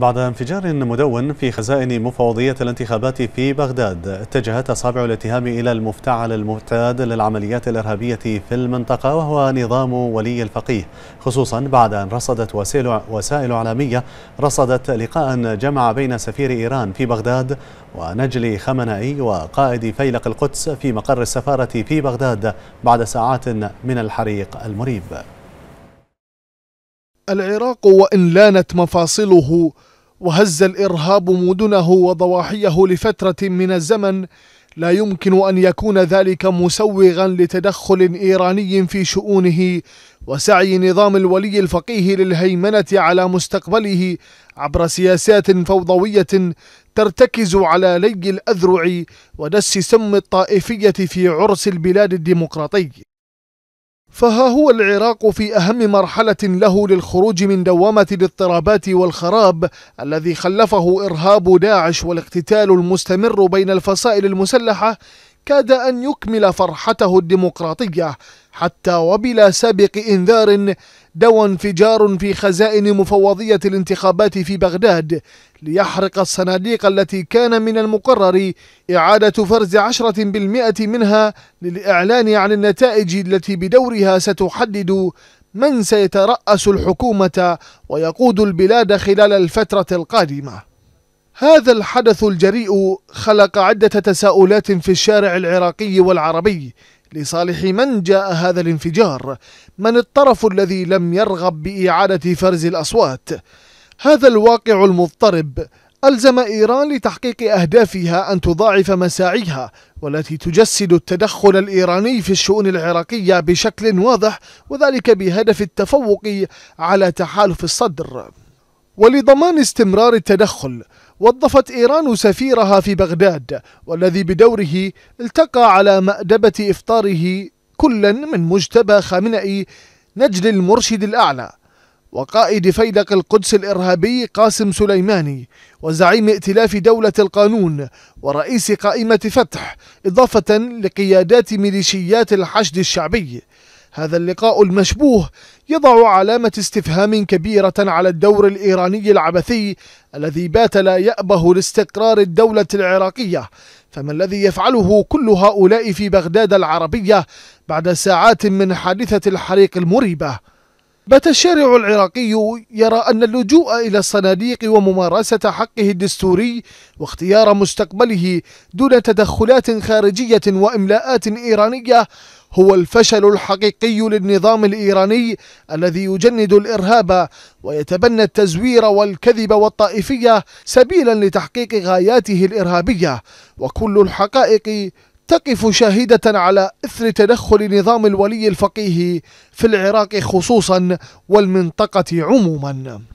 بعد انفجار مدون في خزائن مفوضية الانتخابات في بغداد اتجهت أصابع الاتهام إلى المفتعل المعتاد للعمليات الإرهابية في المنطقة وهو نظام ولي الفقيه خصوصا بعد أن رصدت وسائل إعلامية رصدت لقاء جمع بين سفير إيران في بغداد ونجل خمنائي وقائد فيلق القدس في مقر السفارة في بغداد بعد ساعات من الحريق المريب العراق وإن لانت مفاصله وهز الارهاب مدنه وضواحيه لفتره من الزمن لا يمكن ان يكون ذلك مسوغا لتدخل ايراني في شؤونه وسعي نظام الولي الفقيه للهيمنه على مستقبله عبر سياسات فوضويه ترتكز على لي الاذرع ودس سم الطائفيه في عرس البلاد الديمقراطي فها هو العراق في أهم مرحلة له للخروج من دوامة الاضطرابات والخراب الذي خلفه إرهاب داعش والاقتتال المستمر بين الفصائل المسلحة كاد أن يكمل فرحته الديمقراطية حتى وبلا سابق إنذار دوى انفجار في خزائن مفوضية الانتخابات في بغداد ليحرق الصناديق التي كان من المقرر إعادة فرز عشرة بالمئة منها للإعلان عن النتائج التي بدورها ستحدد من سيترأس الحكومة ويقود البلاد خلال الفترة القادمة هذا الحدث الجريء خلق عدة تساؤلات في الشارع العراقي والعربي لصالح من جاء هذا الانفجار من الطرف الذي لم يرغب بإعادة فرز الأصوات هذا الواقع المضطرب ألزم إيران لتحقيق أهدافها أن تضاعف مساعيها والتي تجسد التدخل الإيراني في الشؤون العراقية بشكل واضح وذلك بهدف التفوق على تحالف الصدر ولضمان استمرار التدخل وظفت إيران سفيرها في بغداد والذي بدوره التقى على مأدبة إفطاره كلا من مجتبى خامنئي نجل المرشد الأعلى وقائد فيلق القدس الإرهابي قاسم سليماني وزعيم ائتلاف دولة القانون ورئيس قائمة فتح إضافة لقيادات ميليشيات الحشد الشعبي هذا اللقاء المشبوه يضع علامة استفهام كبيرة على الدور الإيراني العبثي الذي بات لا يأبه لاستقرار الدولة العراقية فما الذي يفعله كل هؤلاء في بغداد العربية بعد ساعات من حادثة الحريق المريبة؟ بات الشارع العراقي يرى أن اللجوء إلى الصناديق وممارسة حقه الدستوري واختيار مستقبله دون تدخلات خارجية وإملاءات إيرانية هو الفشل الحقيقي للنظام الإيراني الذي يجند الإرهاب ويتبنى التزوير والكذب والطائفية سبيلا لتحقيق غاياته الإرهابية وكل الحقائق تقف شاهدة على إثر تدخل نظام الولي الفقيه في العراق خصوصا والمنطقة عموما